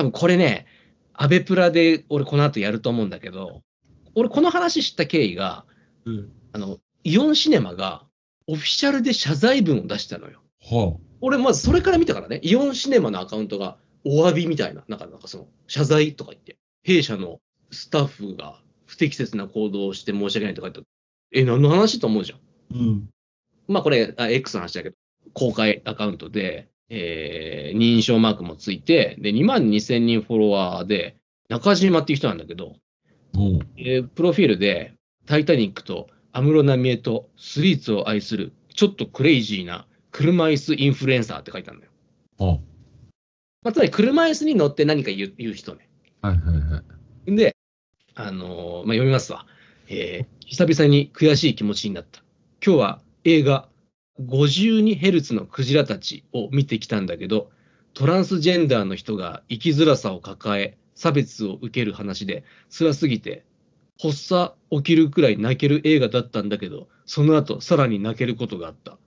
多分これね、アベプラで俺この後やると思うんだけど、俺この話知った経緯が、うん、あの、イオンシネマがオフィシャルで謝罪文を出したのよ。はあ、俺まずそれから見たからね、イオンシネマのアカウントがお詫びみたいな、なんかなんかその謝罪とか言って、弊社のスタッフが不適切な行動をして申し訳ないとか言って、え、何の話と思うじゃん。うん。まあこれ、あ X の話だけど、公開アカウントで、えー、認証マークもついて、で、2万2000人フォロワーで、中島っていう人なんだけど、えー、プロフィールで、タイタニックと安室奈美恵とスイーツを愛する、ちょっとクレイジーな車椅子インフルエンサーって書いたんだよ。あまあ、つまり車椅子に乗って何か言う言う人ね。はいはいはい。で、あのー、まあ、読みますわ。えー、久々に悔しい気持ちになった。今日は映画、52Hz のクジラたちを見てきたんだけど、トランスジェンダーの人が生きづらさを抱え、差別を受ける話で、辛すぎて、発作起きるくらい泣ける映画だったんだけど、その後さらに泣けることがあった。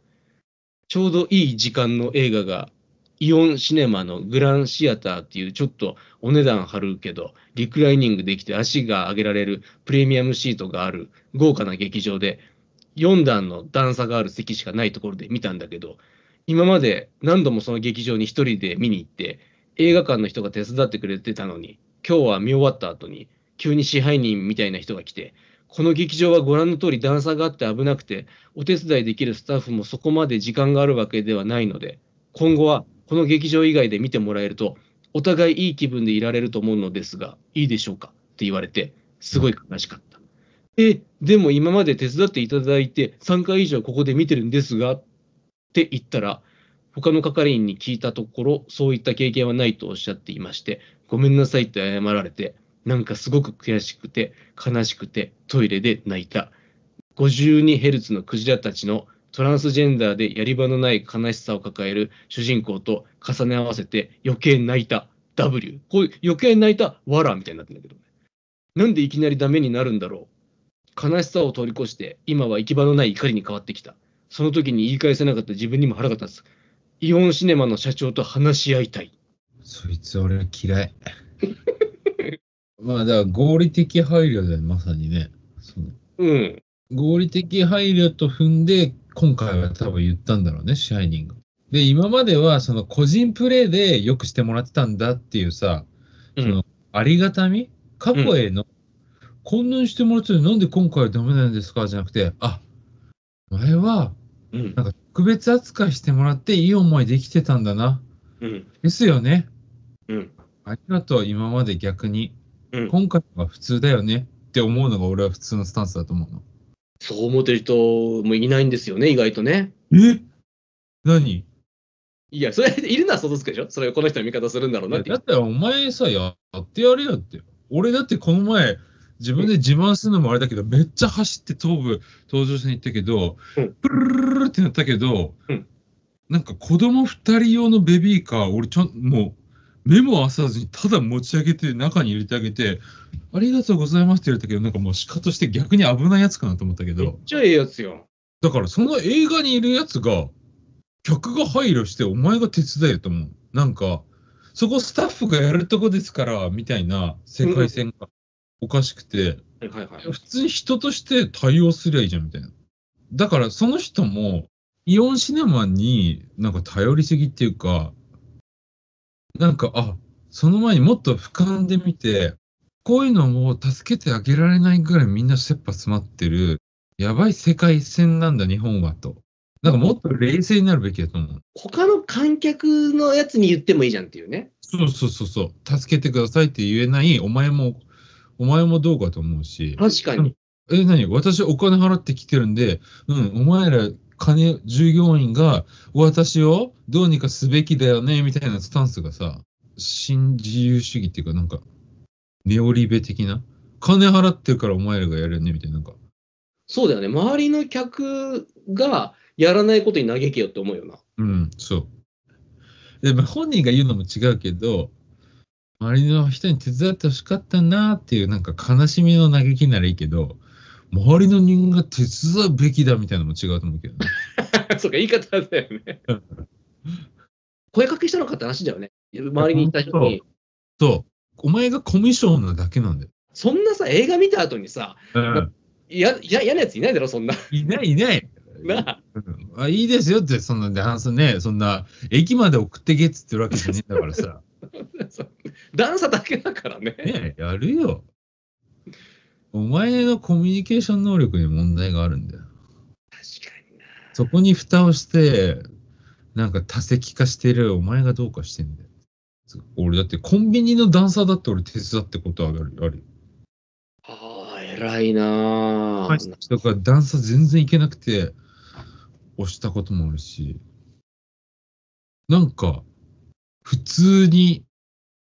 ちょうどいい時間の映画が、イオンシネマのグランシアターっていうちょっとお値段張るけど、リクライニングできて足が上げられるプレミアムシートがある豪華な劇場で4段の段差がある席しかないところで見たんだけど、今まで何度もその劇場に1人で見に行って、映画館の人が手伝ってくれてたのに、今日は見終わった後に、急に支配人みたいな人が来て、この劇場はご覧の通り段差があって危なくて、お手伝いできるスタッフもそこまで時間があるわけではないので、今後はこの劇場以外で見てもらえると、お互いいい気分でいられると思うのですが、いいでしょうかって言われて、すごい悲しかった。え、でも今まで手伝っていただいて、3回以上ここで見てるんですが、って言ったら、他の係員に聞いたところ、そういった経験はないとおっしゃっていまして、ごめんなさいって謝られて、なんかすごく悔しくて、悲しくて、トイレで泣いた。52Hz のクジラたちのトランスジェンダーでやり場のない悲しさを抱える主人公と重ね合わせて余計泣いた W。こういう余計泣いたわらみたいになってんだけどなんでいきなりダメになるんだろう悲しさを通り越して、今は行き場のない怒りに変わってきた。その時に言い返せなかった自分にも腹が立つ。イオンシネマの社長と話し合いたい。そいつ俺は嫌い。まあだから合理的配慮だよ、まさにね。うん。合理的配慮と踏んで、今回は多分言ったんだろうね、シャイニング。で、今まではその個人プレーでよくしてもらってたんだっていうさ、うん、そのありがたみ過去へのこんなにしてもらってるのになんで今回はダメなんですかじゃなくて、あ、前は、なんか特別扱いしてもらっていい思いできてたんだな。うん、ですよね。うん。ありがとう、今まで逆に。うん、今回は普通だよねって思うのが俺は普通のスタンスだと思うの。そう思ってる人もいないんですよね、意外とね。え何いや、それ、いるのは想像つくでしょそれ、この人の味方するんだろうなって。だったらお前さ、やってやれよって。俺だってこの前、自分で自慢するのもあれだけど、めっちゃ走って東部、東上線行ったけど、プルルルってなったけど、なんか子供2人用のベビーカー、俺ちゃん、もう、目も合わさずに、ただ持ち上げて、中に入れてあげて、ありがとうございますって言われたけど、なんかもう鹿として逆に危ないやつかなと思ったけど。めっちゃええやつよ。だからその映画にいるやつが、客が配慮して、お前が手伝えと思う。なんか、そこスタッフがやるとこですから、みたいな世界線がおかしくて、はいはいはい、普通に人として対応すりゃいいじゃんみたいな。だからその人も、イオンシネマになんか頼りすぎっていうか、なんか、あ、その前にもっと俯瞰で見て、こういうのを助けてあげられないぐらいみんな切羽詰まってる、やばい世界線なんだ、日本はと。なんかもっと冷静になるべきだと思う。他の観客のやつに言ってもいいじゃんっていうね。そうそうそうそう。助けてくださいって言えない、お前もお前もどうかと思うし。確かに。え、何私お金払ってきてるんで、うん、お前ら金、従業員が私をどうにかすべきだよね、みたいなスタンスがさ、新自由主義っていうか、なんか、ネオリベ的な金払ってるからお前らがやるよね、みたいな、なんか。そうだよね。周りの客がやらないことに嘆けよって思うよな。うん、そう。で、ま本人が言うのも違うけど、周りの人に手伝ってほしかったなっていう、なんか悲しみの嘆きならいいけど、周りの人間が手伝うべきだみたいなのも違うと思うけどね。そうか、言い方だよね。声かけしたのかって話だよね。周りにいた人に。そう。お前がコミッションなだけなんだよ。そんなさ、映画見た後にさ、うん、嫌なやついないだろ、そんな。いない、いない。なあ、いいですよって、そんな、ね、そんな、駅まで送ってけっつってるわけじゃねえんだからさ。段 差だけだからね。やるよ。お前のコミュニケーション能力に問題があるんだよ。確かにな。そこに蓋をして、なんか多席化してるお前がどうかしてんだよ。俺だってコンビニの段差だって俺手伝ってことあるあるあ偉いなはだから段差全然いけなくて、押したこともあるし、なんか、普通に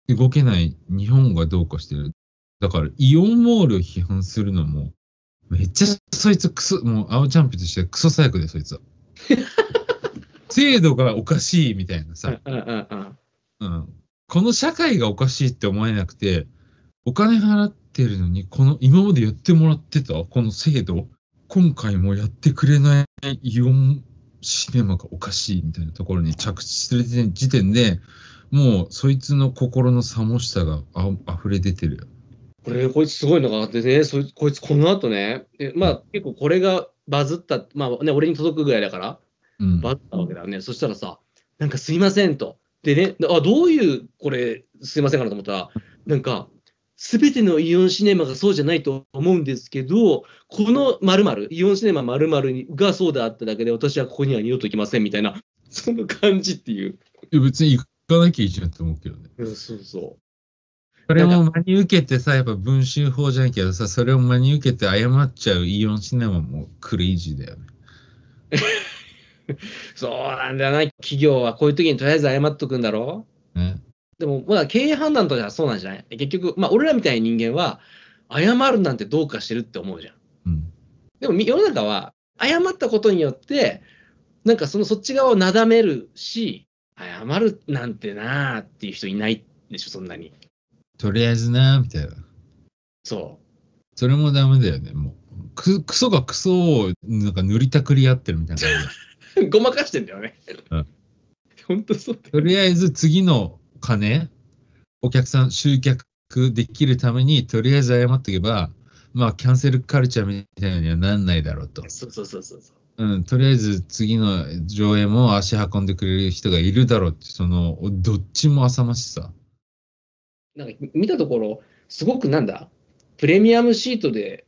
動けない日本がどうかしてる。だから、イオンモールを批判するのも、めっちゃそいつクソ、もう青チャンピオンとしてクソ最悪で、そいつは。制 度がおかしいみたいなさ、うん、この社会がおかしいって思えなくて、お金払ってるのに、この今までやってもらってたこの制度、今回もやってくれないイオンシネマがおかしいみたいなところに着地する時点で、もうそいつの心の寂しさがあ溢れ出てる。これ、こいつすごいのがあってね、そこいつこの後ね、でまあ結構これがバズった、まあね、俺に届くぐらいだから、うん、バズったわけだよね。そしたらさ、なんかすいませんと。でね、あ、どういう、これ、すいませんかなと思ったら、なんか、すべてのイオンシネマがそうじゃないと思うんですけど、この〇〇、イオンシネマ〇〇がそうであっただけで、私はここには二度と行きませんみたいな、その感じっていう。いや別に行かなきゃいいじゃんと思うけどね。そうそう。それを真に受けてさ、やっぱ文春法じゃないけどさ、それを真に受けて謝っちゃうイオンシネマもクレイジーだよね。そうなんだよな、企業はこういう時にとりあえず謝っとくんだろでも、まだ経営判断とかそうなんじゃない結局、まあ、俺らみたいな人間は、謝るなんてどうかしてるって思うじゃん。うん、でも、世の中は、謝ったことによって、なんかそのそっち側をなだめるし、謝るなんてなーっていう人いないでしょ、そんなに。とりあえずなーみたいな。そう。それもダメだよね、もう。くクソがクソをなんか塗りたくり合ってるみたいな。ごまかしてんだよね。うん、本当そう。とりあえず次の金、お客さん集客できるために、とりあえず謝っておけば、まあ、キャンセルカルチャーみたいにはなんないだろうと。そうそうそうそう。うん、とりあえず次の上映も足運んでくれる人がいるだろうって、その、どっちも浅ましさ。なんか見たところ、すごくなんだ、プレミアムシートで、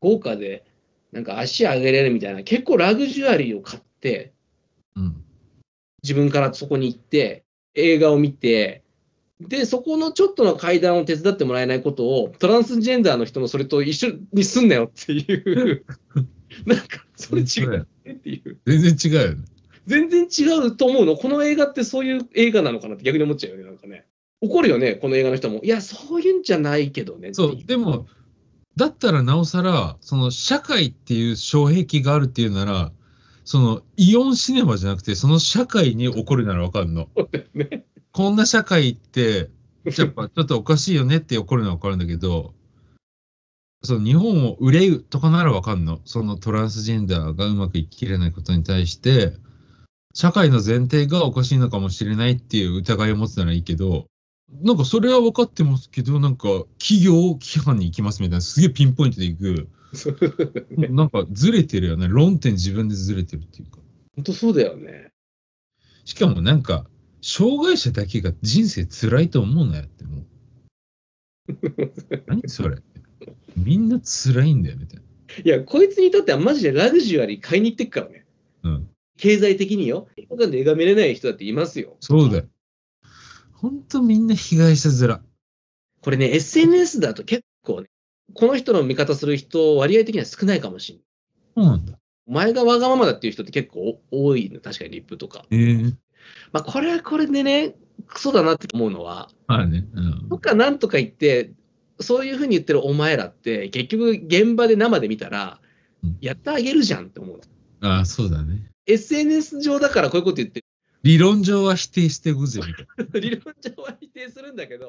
豪華で、なんか足上げれるみたいな、結構ラグジュアリーを買って、うん、自分からそこに行って、映画を見て、で、そこのちょっとの階段を手伝ってもらえないことを、トランスジェンダーの人のそれと一緒にすんなよっていう、なんか、それ違うっていう。全然違うよね。全然違うと思うの。この映画ってそういう映画なのかなって逆に思っちゃうよね、なんかね。怒るよね、この映画の人も。いや、そういうんじゃないけどね。そう、でも、だったらなおさら、その社会っていう障壁があるっていうなら、その、イオンシネマじゃなくて、その社会に起こるならわかるの。こんな社会って、やっぱちょっとおかしいよねって起こるのはわかるんだけど、その日本を憂うとかならわかるの。そのトランスジェンダーがうまく生ききれないことに対して、社会の前提がおかしいのかもしれないっていう疑いを持つならいいけど、なんかそれは分かってますけど、なんか企業を規範に行きますみたいな、すげえピンポイントで行く なんかずれてるよね。論点自分でずれてるっていうか。本当そうだよね。しかもなんか、障害者だけが人生辛いと思うなよってもう。何それみんな辛いんだよみたいな。いや、こいつにとってはマジでラグジュアリー買いに行ってくからね。うん。経済的によ。映画館で映画見れない人だっていますよ。そうだよ。ほんとみんな被害者面。これね、SNS だと結構ね、この人の味方する人、割合的には少ないかもしれない。そうなんだ。お前がわがままだっていう人って結構多いの、確かにリップとか。えー、まあ、これはこれでね、クソだなって思うのは、まあね、うん、かなんとか言って、そういうふうに言ってるお前らって、結局現場で生で見たら、やってあげるじゃんって思う。ああ、そうだね。SNS 上だからこういうこと言って理論上は否定してぜみたいな。理論上は否定するんだけど。